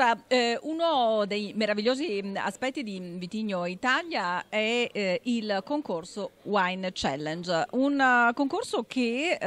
Allora, eh, uno dei meravigliosi mm, aspetti di Vitigno Italia è eh, il concorso Wine Challenge, un uh, concorso che uh,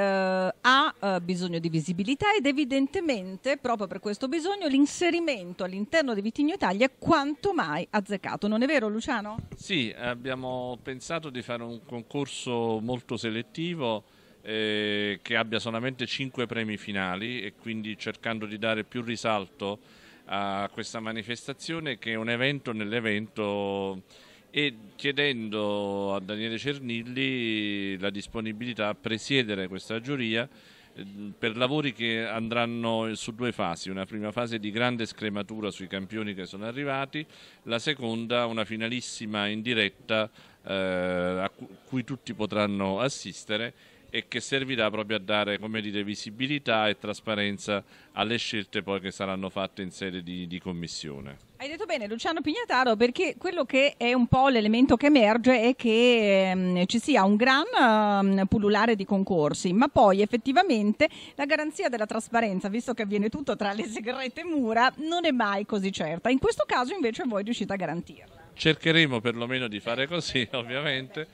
ha uh, bisogno di visibilità ed evidentemente proprio per questo bisogno l'inserimento all'interno di Vitigno Italia è quanto mai azzeccato, non è vero Luciano? Sì, abbiamo pensato di fare un concorso molto selettivo eh, che abbia solamente 5 premi finali e quindi cercando di dare più risalto a questa manifestazione che è un evento nell'evento e chiedendo a Daniele Cernilli la disponibilità a presiedere questa giuria eh, per lavori che andranno su due fasi, una prima fase di grande scrematura sui campioni che sono arrivati, la seconda una finalissima in diretta eh, a cui tutti potranno assistere e che servirà proprio a dare dire, visibilità e trasparenza alle scelte poi che saranno fatte in sede di, di commissione. Hai detto bene Luciano Pignataro perché quello che è un po' l'elemento che emerge è che ehm, ci sia un gran ehm, pullulare di concorsi, ma poi effettivamente la garanzia della trasparenza, visto che avviene tutto tra le segrete mura, non è mai così certa. In questo caso invece voi riuscite a garantirla. Cercheremo perlomeno di fare così, ovviamente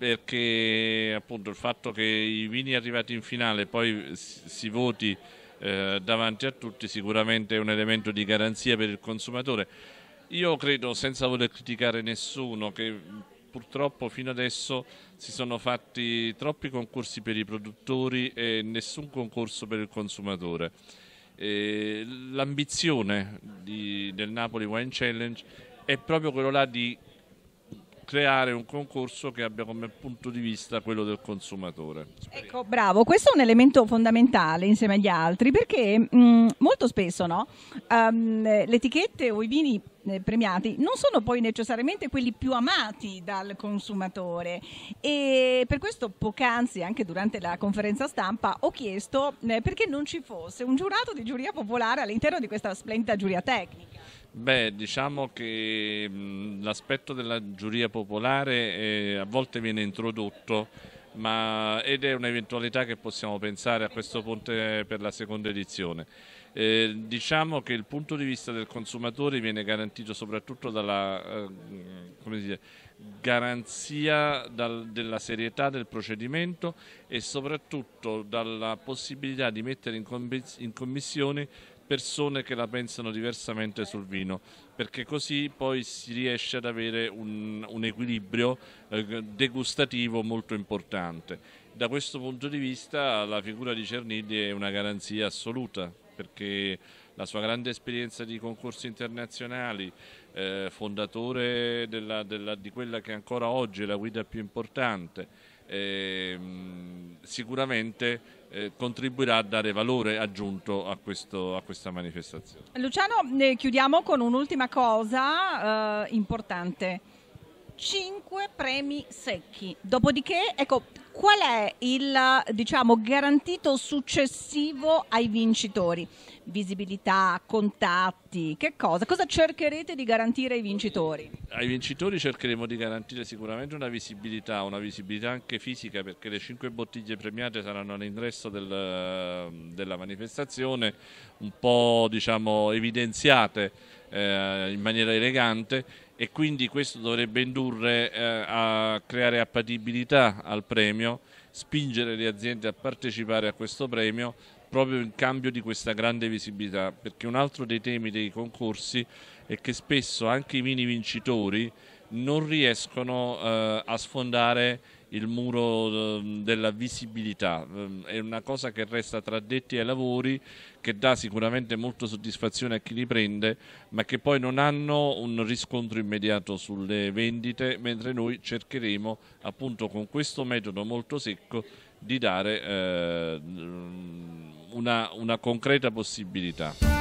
perché appunto il fatto che i vini arrivati in finale poi si voti eh, davanti a tutti sicuramente è un elemento di garanzia per il consumatore. Io credo, senza voler criticare nessuno, che purtroppo fino adesso si sono fatti troppi concorsi per i produttori e nessun concorso per il consumatore. L'ambizione del Napoli Wine Challenge è proprio quello là di creare un concorso che abbia come punto di vista quello del consumatore. Ecco, bravo, questo è un elemento fondamentale insieme agli altri perché mh, mm, molto spesso no? um, le etichette o i vini eh, premiati non sono poi necessariamente quelli più amati dal consumatore e per questo poc'anzi anche durante la conferenza stampa ho chiesto eh, perché non ci fosse un giurato di giuria popolare all'interno di questa splendida giuria tecnica. Beh, diciamo che l'aspetto della giuria popolare eh, a volte viene introdotto ma, ed è un'eventualità che possiamo pensare a questo punto per la seconda edizione. Eh, diciamo che il punto di vista del consumatore viene garantito soprattutto dalla eh, dire, garanzia dal, della serietà del procedimento e soprattutto dalla possibilità di mettere in, commissione persone che la pensano diversamente sul vino, perché così poi si riesce ad avere un, un equilibrio eh, degustativo molto importante. Da questo punto di vista la figura di Cernilli è una garanzia assoluta, perché la sua grande esperienza di concorsi internazionali, eh, fondatore della, della, di quella che ancora oggi è la guida più importante, eh, sicuramente eh, contribuirà a dare valore aggiunto a, questo, a questa manifestazione. Luciano, chiudiamo con un'ultima cosa eh, importante. Cinque premi secchi, dopodiché ecco, Qual è il diciamo, garantito successivo ai vincitori? Visibilità, contatti, che cosa? Cosa cercherete di garantire ai vincitori? Ai vincitori cercheremo di garantire sicuramente una visibilità, una visibilità anche fisica perché le cinque bottiglie premiate saranno all'ingresso del, della manifestazione, un po' diciamo, evidenziate eh, in maniera elegante e quindi questo dovrebbe indurre eh, a creare appatibilità al premio, spingere le aziende a partecipare a questo premio proprio in cambio di questa grande visibilità, perché un altro dei temi dei concorsi è che spesso anche i mini vincitori non riescono eh, a sfondare il muro ehm, della visibilità, ehm, è una cosa che resta tra detti ai lavori, che dà sicuramente molta soddisfazione a chi li prende, ma che poi non hanno un riscontro immediato sulle vendite, mentre noi cercheremo appunto con questo metodo molto secco di dare eh, una, una concreta possibilità.